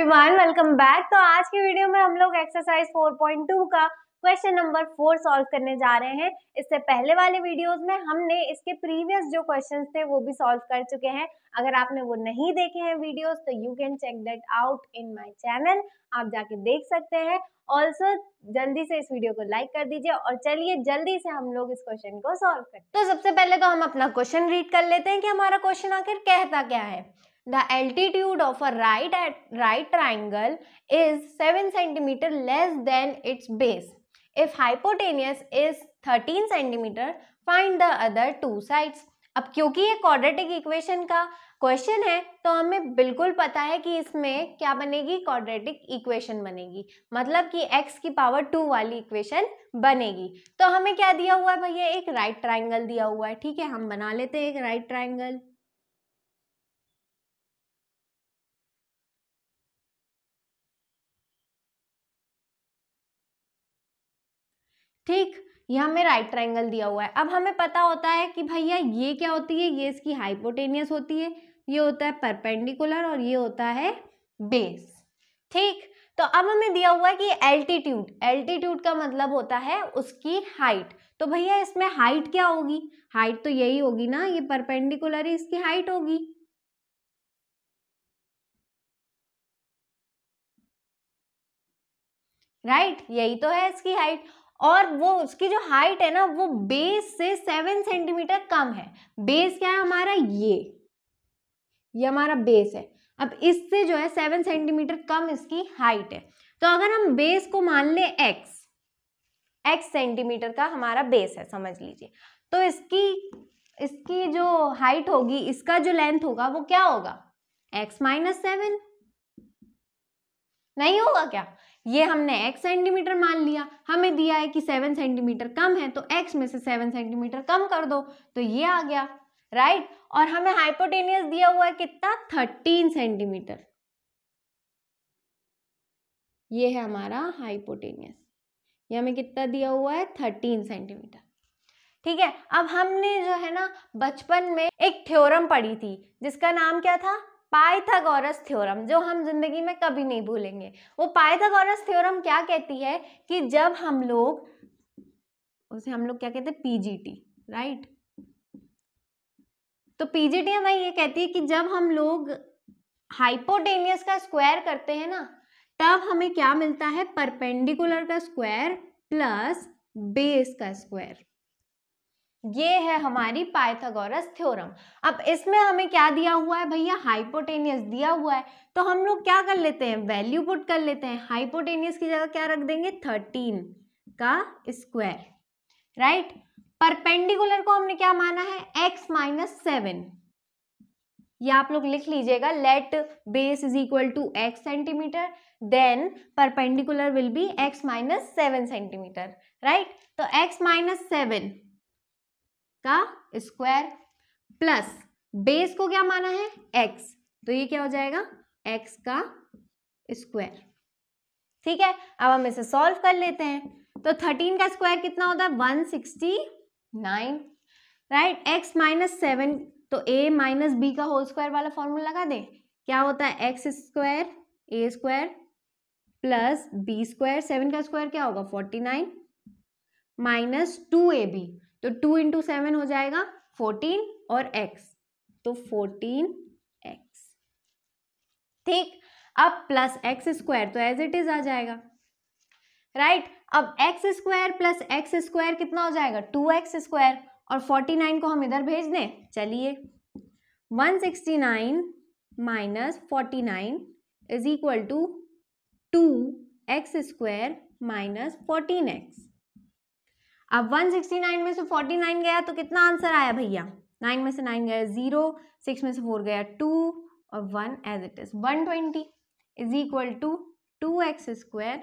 Everyone welcome back तो आज की वीडियो में हम लोग एक्सरसाइज 4.2 का क्वेश्चन नंबर फोर सॉल्व करने जा रहे हैं इससे पहले वाले वीडियोस में हमने इसके प्रीवियस जो क्वेश्चंस थे वो भी सॉल्व कर चुके हैं अगर आपने वो नहीं देखे हैं वीडियोस तो you can check that out in my channel आप जाके देख सकते हैं ऑल्सो जल्दी से इस वीडियो को लाइक कर दीजिए और चलिए जल्दी से हम लोग इस क्वेश्चन को सॉल्व करते तो सबसे पहले तो हम अपना क्वेश्चन रीड कर लेते हैं कि हमारा क्वेश्चन आखिर कहता क्या है the altitude of a right at right triangle is 7 centimetre less than its base if hypotenuse is 13 centimetre find the other two sides अब क्योंकि ये क्वाड्रेटिक इक्वेशन का क्वेश्चन है तो हमें बिल्कुल पता है कि इसमें क्या बनेगी क्वाड्रेटिक इक्वेशन बनेगी मतलब कि x की पावर टू वाली इक्वेशन बनेगी तो हमें क्या दिया हुआ है भैया एक राइट right ट्राइंगल दिया हुआ है ठीक है हम बना लेते हैं एक राइट right ट्राइंगल ठीक ये हमें राइट ट्राइंगल दिया हुआ है अब हमें पता होता है कि भैया ये क्या होती है ये इसकी हाइपोटेनियस होती है ये होता है परपेंडिकुलर और ये होता है बेस ठीक तो अब हमें दिया हुआ है कि एल्टीट्यूड एल्टीट्यूड का मतलब होता है उसकी हाइट तो भैया इसमें हाइट क्या होगी हाइट तो यही होगी ना ये परपेंडिकुलर ही इसकी हाइट होगी राइट right? यही तो है इसकी हाइट और वो उसकी जो हाइट है ना वो बेस से सेवन सेंटीमीटर कम है बेस क्या है हमारा ये ये हमारा बेस है अब इससे जो है सेवन सेंटीमीटर कम इसकी हाइट है तो अगर हम बेस को मान ले एक्स एक्स सेंटीमीटर का हमारा बेस है समझ लीजिए तो इसकी इसकी जो हाइट होगी इसका जो लेंथ होगा वो क्या होगा एक्स माइनस सेवन नहीं होगा क्या ये हमने x सेंटीमीटर मान लिया हमें दिया है कि सेवन सेंटीमीटर कम है तो x में से सेवन सेंटीमीटर कम कर दो तो ये आ गया राइट और हमें हाइपोटेनियस दिया हुआ है कितना थर्टीन सेंटीमीटर ये है हमारा हाइपोटेनियस ये हमें कितना दिया हुआ है थर्टीन सेंटीमीटर ठीक है अब हमने जो है ना बचपन में एक थ्योरम पढ़ी थी जिसका नाम क्या था पाइथागोरस थ्योरम जो हम जिंदगी में कभी नहीं भूलेंगे वो पाइथागोरस थ्योरम क्या कहती है कि जब हम लोग उसे हम लोग क्या कहते हैं पीजीटी राइट तो पीजीटी हमें ये कहती है कि जब हम लोग हाइपोटेनियस का स्क्वायर करते हैं ना तब हमें क्या मिलता है परपेंडिकुलर का स्क्वायर प्लस बेस का स्क्वायर ये है हमारी पाइथागोरस थ्योरम अब इसमें हमें क्या दिया हुआ है भैया हाइपोटेनियस दिया हुआ है तो हम लोग क्या कर लेते हैं वैल्यू पुट कर लेते हैं हाइपोटेनियस की जगह क्या रख देंगे थर्टीन का स्क्वायर राइट परपेंडिकुलर को हमने क्या माना है एक्स माइनस सेवन ये आप लोग लिख लीजिएगा let base is equal to X centimetre then perpendicular will be X minus seven centimetre right तो एक्स माइनस सेवन का स्क्वायर प्लस बेस को क्या माना है एक्स तो ये क्या हो जाएगा एक्स का स्क्वायर ठीक है अब हम इसे सॉल्व कर लेते हैं तो थर्टीन का स्क्वायर कितना होता है one sixty nine right X minus seven तो ए माइनस बी का होल स्क्वायर वाला फॉर्मूला लगा दें क्या होता है X square A square plus B square seven का स्क्वायर क्या होगा forty nine minus two A B तो टू इंटू सेवन हो जाएगा फोर्टीन और एक्स तो फोर्टीन एक्स ठीक अब प्लस एक्स स्क्वायर तो एज इट इज आ जाएगा राइट right? अब X square plus X square कितना हो जाएगा टू एक्स स्क्वायर और फोर्टी नाइन को हम इधर भेज दें चलिए one sixty nine minus forty nine is equal to two X square minus fourteen X अब 169 में से 49 गया तो कितना आंसर आया भैया 9 में से 9 गया जीरो सिक्स में से फोर गया टू और one as it is 120 twenty is equal to two X square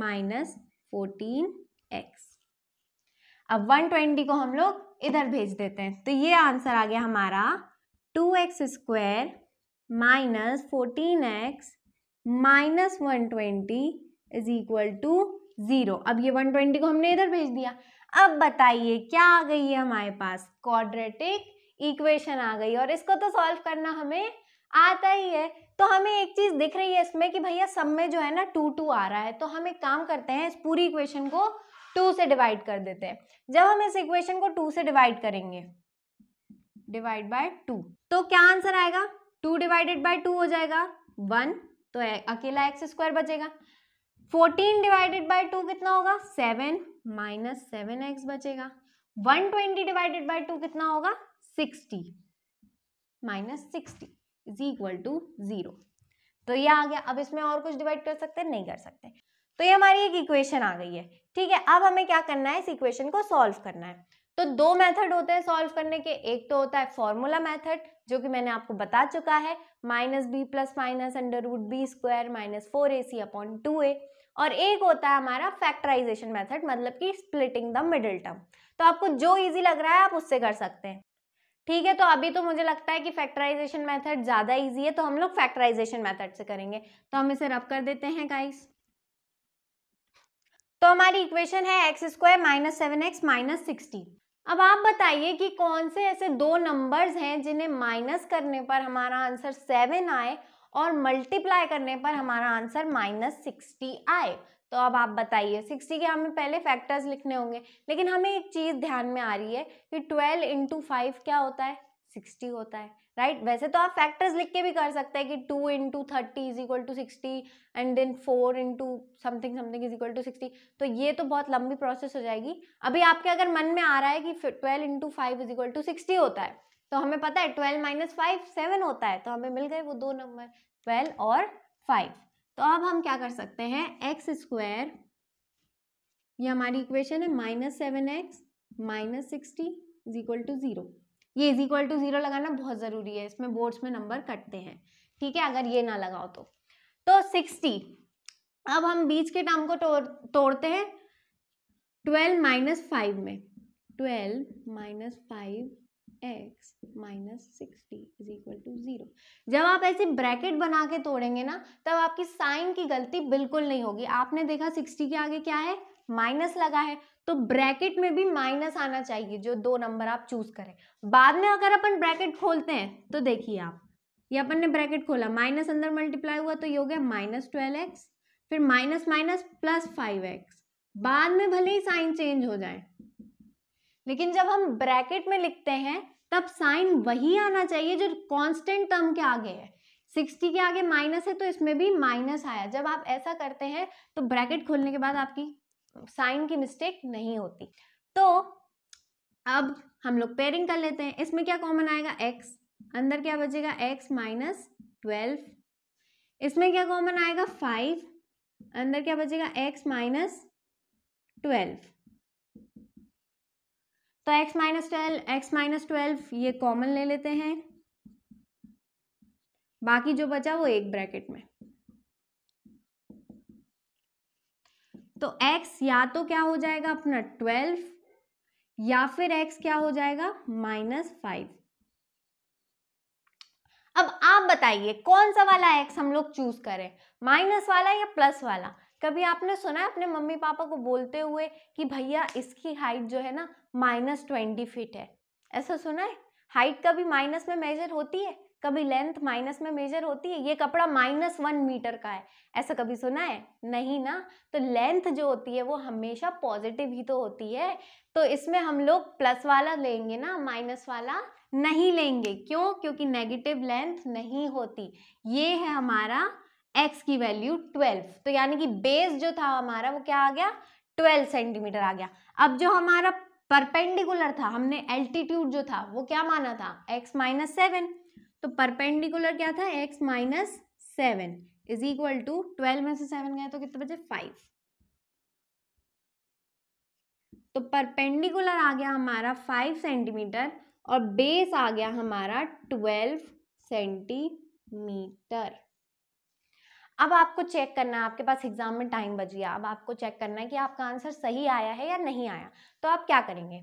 minus fourteen अब 120 को हम लोग इधर भेज देते हैं तो ये आंसर आ गया हमारा two X square minus fourteen X minus one twenty is equal to zero अब ये वन ट्वेंटी को हमने इधर भेज दिया अब बताइए क्या आ गई है हमारे पास क्वाड्रेटिक इक्वेशन आ गई और इसको तो सॉल्व करना हमें आता ही है तो हमें एक चीज़ दिख रही है इसमें कि भैया सब में जो है ना टू टू आ रहा है तो हम एक काम करते हैं इस पूरी इक्वेशन को टू से डिवाइड कर देते हैं जब हम इस इक्वेशन को टू से डिवाइड करेंगे डिवाइड बाय टू तो क्या आंसर आएगा टू डिवाइडेड बाय टू हो जाएगा वन तो अकेला एक्स स्क्वायर बचेगा फोर्टीन डिवाइडेड बाई टू कितना होगा सेवन माइनस सेवन एक्स बचेगा one twenty divided by two कितना होगा sixty minus sixty is equal to zero तो ये आ गया अब इसमें और कुछ डिवाइड कर सकते हैं नहीं कर सकते तो ये हमारी एक इक्वेशन आ गई है ठीक है अब हमें क्या करना है इस इक्वेशन को सॉल्व करना है तो दो मेथड होते हैं सॉल्व करने के एक तो होता है फॉर्मूला मेथड जो कि मैंने आपको बता चुका है minus B plus minus under root B square minus four A C upon two A और एक होता है हमारा फैक्टराइजेशन मेथड मतलब कि स्प्लिटिंग द मिडिल टर्म तो आपको जो इजी लग रहा है आप उससे कर सकते हैं ठीक है तो अभी तो मुझे लगता है कि फैक्टराइजेशन मेथड ज़्यादा इजी है तो हम लोग फैक्टराइजेशन मेथड से करेंगे तो हम इसे रब कर देते हैं गाइस तो हमारी इक्वेशन है X square minus seven X minus sixty अब आप बताइए कि कौन से ऐसे दो नंबर्स हैं जिन्हें माइनस करने पर हमारा आंसर सेवन आए और मल्टीप्लाई करने पर हमारा आंसर माइनस सिक्सटी आए तो अब आप बताइए सिक्सटी के हमें पहले फैक्टर्स लिखने होंगे लेकिन हमें एक चीज़ ध्यान में आ रही है कि ट्वेल्व इंटू फाइव क्या होता है सिक्सटी होता है राइट right? वैसे तो आप फैक्टर्स लिख के भी कर सकते हैं कि two into thirty is equal to sixty and then four into something something is equal to sixty तो ये तो बहुत लंबी प्रोसेस हो जाएगी अभी आपके अगर मन में आ रहा है कि twelve into five is equal to sixty होता है तो हमें पता है ट्वेल्व माइनस फाइव सेवन होता है तो हमें मिल गए वो दो नंबर ट्वेल्व और फाइव तो अब हम क्या कर सकते हैं एक्स स्क्वायर ये हमारी इक्वेशन है minus seven X minus sixty is equal to zero ये इज इक्वल टू ज़ीरो लगाना बहुत ज़रूरी है इसमें बोर्ड्स में नंबर कटते हैं ठीक है अगर ये ना लगाओ तो तो सिक्सटी अब हम बीच के टर्म को तोड़ तोड़ते हैं ट्वेल्व माइनस फाइव में twelve minus five X minus sixty is equal to zero जब आप ऐसे ब्रैकेट बना के तोड़ेंगे ना तब आपकी साइन की गलती बिल्कुल नहीं होगी आपने देखा सिक्सटी के आगे क्या है माइनस लगा है तो ब्रैकेट में भी माइनस आना चाहिए जो दो नंबर आप चूज करें बाद में अगर अपन ब्रैकेट खोलते हैं तो देखिए आप ये अपन ने ब्रैकेट खोला माइनस अंदर मल्टीप्लाई हुआ तो ये हो गया माइनस ट्वेल्व एक्स फिर minus minus plus five X बाद में भले ही साइन चेंज हो जाए लेकिन जब हम ब्रैकेट में लिखते हैं तब साइन वही आना चाहिए जो कांस्टेंट टर्म के आगे है 60 के आगे माइनस है तो इसमें भी माइनस आया जब आप ऐसा करते हैं तो ब्रैकेट खोलने के बाद आपकी साइन की मिस्टेक नहीं होती तो अब हम लोग पेयरिंग कर लेते हैं इसमें क्या कॉमन आएगा एक्स अंदर क्या बचेगा एक्स माइनस ट्वेल्व इसमें क्या कॉमन आएगा फाइव अंदर क्या बचेगा एक्स माइनस ट्वेल्व तो x minus twelve X minus twelve ये कॉमन ले लेते हैं बाकी जो बचा वो एक ब्रैकेट में तो x या तो क्या हो जाएगा अपना ट्वेल्व या फिर x क्या हो जाएगा माइनस फाइव अब आप बताइए कौन सा वाला x हम लोग चूज करें माइनस वाला या प्लस वाला कभी आपने सुना है अपने मम्मी पापा को बोलते हुए कि भैया इसकी हाइट जो है ना माइनस ट्वेंटी फिट है ऐसा सुना है हाइट कभी माइनस में मेजर होती है कभी लेंथ माइनस में मेजर होती है ये कपड़ा माइनस वन मीटर का है ऐसा कभी सुना है नहीं ना तो लेंथ जो होती है वो हमेशा पॉजिटिव ही तो होती है तो इसमें हम लोग प्लस वाला लेंगे ना माइनस वाला नहीं लेंगे क्यों क्योंकि नेगेटिव लेंथ नहीं होती ये है हमारा एक्स की वैल्यू ट्वेल्व तो यानी कि बेस जो था हमारा वो क्या आ गया ट्वेल्व सेंटीमीटर आ गया अब जो हमारा परपेंडिकुलर था हमने एल्टीट्यूड जो था वो क्या माना था एक्स माइनस सेवन तो परपेंडिकुलर क्या था X minus seven is equal to twelve में से सेवन गए तो कितने बजे फाइव तो परपेंडिकुलर आ गया हमारा फाइव सेंटीमीटर और बेस आ गया हमारा ट्वेल्व सेंटीमीटर अब आपको चेक करना है आपके पास एग्जाम में टाइम बच गया अब आपको चेक करना है कि आपका आंसर सही आया है या नहीं आया तो आप क्या करेंगे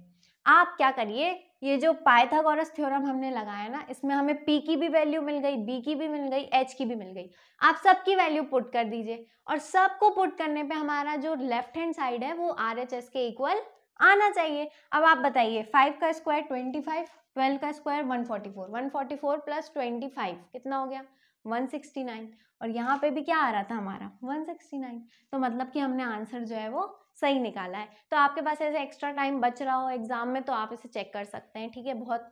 आप क्या करिए ये जो पाइथागोरस थ्योरम हमने लगाया ना इसमें हमें पी की भी वैल्यू मिल गई बी की भी मिल गई एच की भी मिल गई आप सबकी वैल्यू पुट कर दीजिए और सबको पुट करने पे हमारा जो लेफ्ट हैंड साइड है वो आर एच एस के इक्वल आना चाहिए अब आप बताइए फाइव का स्क्वायर ट्वेंटी फाइव ट्वेल्व का square one forty four one forty four plus twenty five कितना हो गया 169 और यहाँ पे भी क्या आ रहा था हमारा 169 तो मतलब कि हमने आंसर जो है वो सही निकाला है तो आपके पास ऐसे एक्स्ट्रा टाइम बच रहा हो एग्ज़ाम में तो आप इसे चेक कर सकते हैं ठीक है बहुत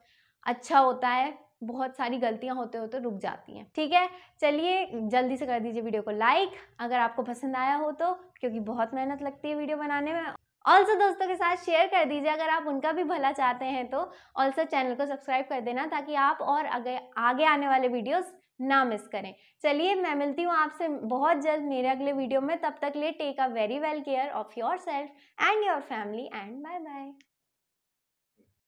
अच्छा होता है बहुत सारी गलतियाँ होते होते रुक जाती हैं ठीक है चलिए जल्दी से कर दीजिए वीडियो को लाइक अगर आपको पसंद आया हो तो क्योंकि बहुत मेहनत लगती है वीडियो बनाने में ऑल्सो दोस्तों के साथ शेयर कर दीजिए अगर आप उनका भी भला चाहते हैं तो ऑल्सो चैनल को सब्सक्राइब कर देना ताकि आप और आगे आगे आने वाले वीडियोज़ ना मिस करें चलिए मैं मिलती हूँ आपसे बहुत जल्द मेरे अगले वीडियो में तब तक ले take a very well care of yourself and your family and bye bye